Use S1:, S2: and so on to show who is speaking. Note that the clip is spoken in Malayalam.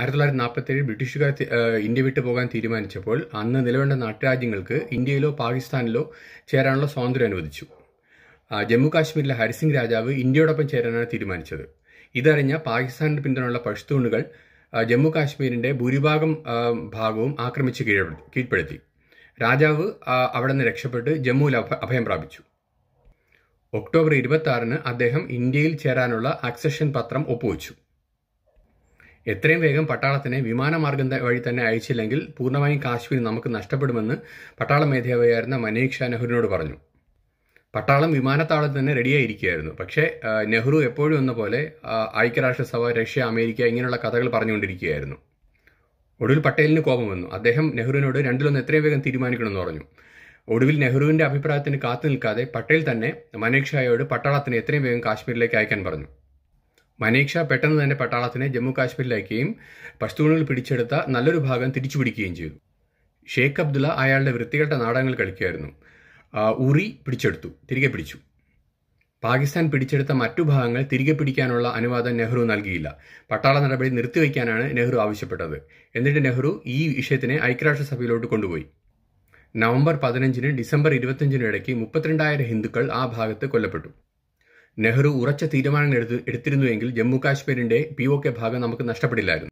S1: ആയിരത്തി തൊള്ളായിരത്തി നാൽപ്പത്തേഴ് ബ്രിട്ടീഷുകാർ ഇന്ത്യ വിട്ടു പോകാൻ തീരുമാനിച്ചപ്പോൾ അന്ന് നിലവേണ്ട നാട്ടുരാജ്യങ്ങൾക്ക് ഇന്ത്യയിലോ പാകിസ്ഥാനിലോ ചേരാനുള്ള സ്വാതന്ത്ര്യം അനുവദിച്ചു ജമ്മു കാശ്മീരിലെ ഹരിസിംഗ് രാജാവ് ഇന്ത്യയോടൊപ്പം ചേരാനാണ് തീരുമാനിച്ചത് ഇതറിഞ്ഞ പാകിസ്ഥാനിന് പിന്തുണയുള്ള പഷ്തൂണുകൾ ജമ്മു കാശ്മീരിന്റെ ഭൂരിഭാഗം ഭാഗവും ആക്രമിച്ച് കീഴ്പ്പെടുത്തി രാജാവ് അവിടെ നിന്ന് രക്ഷപ്പെട്ട് ജമ്മുവിൽ അഭയം പ്രാപിച്ചു ഒക്ടോബർ ഇരുപത്തി അദ്ദേഹം ഇന്ത്യയിൽ ചേരാനുള്ള അക്സഷൻ പത്രം ഒപ്പുവെച്ചു എത്രയും വേഗം പട്ടാളത്തിനെ വിമാനമാർഗം വഴി തന്നെ അയച്ചില്ലെങ്കിൽ പൂർണ്ണമായും കാശ്മീർ നമുക്ക് നഷ്ടപ്പെടുമെന്ന് പട്ടാള മേധാവിയായിരുന്ന മനീഷ് ഷാ നെഹ്റുവിനോട് പറഞ്ഞു പട്ടാളം വിമാനത്താവളത്തിൽ തന്നെ റെഡിയായിരിക്കുകയായിരുന്നു പക്ഷേ നെഹ്റു എപ്പോഴും എന്ന പോലെ ഐക്യരാഷ്ട്രസഭ റഷ്യ അമേരിക്ക ഇങ്ങനെയുള്ള കഥകൾ പറഞ്ഞുകൊണ്ടിരിക്കുകയായിരുന്നു ഒടുവിൽ പട്ടേലിന് കോപം വന്നു അദ്ദേഹം നെഹ്റുവിനോട് രണ്ടിലൊന്ന് എത്രയും വേഗം തീരുമാനിക്കണമെന്ന് പറഞ്ഞു ഒടുവിൽ നെഹ്റുവിന്റെ അഭിപ്രായത്തിന് കാത്തു നിൽക്കാതെ പട്ടേൽ തന്നെ ഷായോട് പട്ടാളത്തിന് എത്രയും വേഗം കാശ്മീരിലേക്ക് അയക്കാൻ പറഞ്ഞു മനേക്ഷ പെട്ടെന്ന് തന്നെ പട്ടാളത്തിനെ ജമ്മു കാശ്മീരിലയക്കുകയും പഷ്തൂണുകൾ പിടിച്ചെടുത്ത നല്ലൊരു ഭാഗം തിരിച്ചു പിടിക്കുകയും ചെയ്തു ഷേഖ് അബ്ദുള്ള അയാളുടെ വൃത്തികെട്ട നാടകങ്ങൾ കളിക്കുകയായിരുന്നു ഉറി പിടിച്ചെടുത്തു തിരികെ പിടിച്ചു പാകിസ്ഥാൻ പിടിച്ചെടുത്ത മറ്റു ഭാഗങ്ങൾ തിരികെ പിടിക്കാനുള്ള അനുവാദം നെഹ്റു നൽകിയില്ല പട്ടാള നടപടി നിർത്തിവെക്കാനാണ് നെഹ്റു ആവശ്യപ്പെട്ടത് എന്നിട്ട് നെഹ്റു ഈ വിഷയത്തിനെ ഐക്യരാഷ്ട്രസഭയിലോട്ട് കൊണ്ടുപോയി നവംബർ പതിനഞ്ചിന് ഡിസംബർ ഇരുപത്തിയഞ്ചിനും ഇടയ്ക്ക് മുപ്പത്തിരണ്ടായിരം ഹിന്ദുക്കൾ ആ ഭാഗത്ത് കൊല്ലപ്പെട്ടു നെഹ്റു ഉറച്ച തീരുമാനം എടുത്തിരുന്നുവെങ്കിൽ ജമ്മു കാശ്മീരിന്റെ പി ഒ കെ ഭാഗം നമുക്ക് നഷ്ടപ്പെടില്ലായിരുന്നു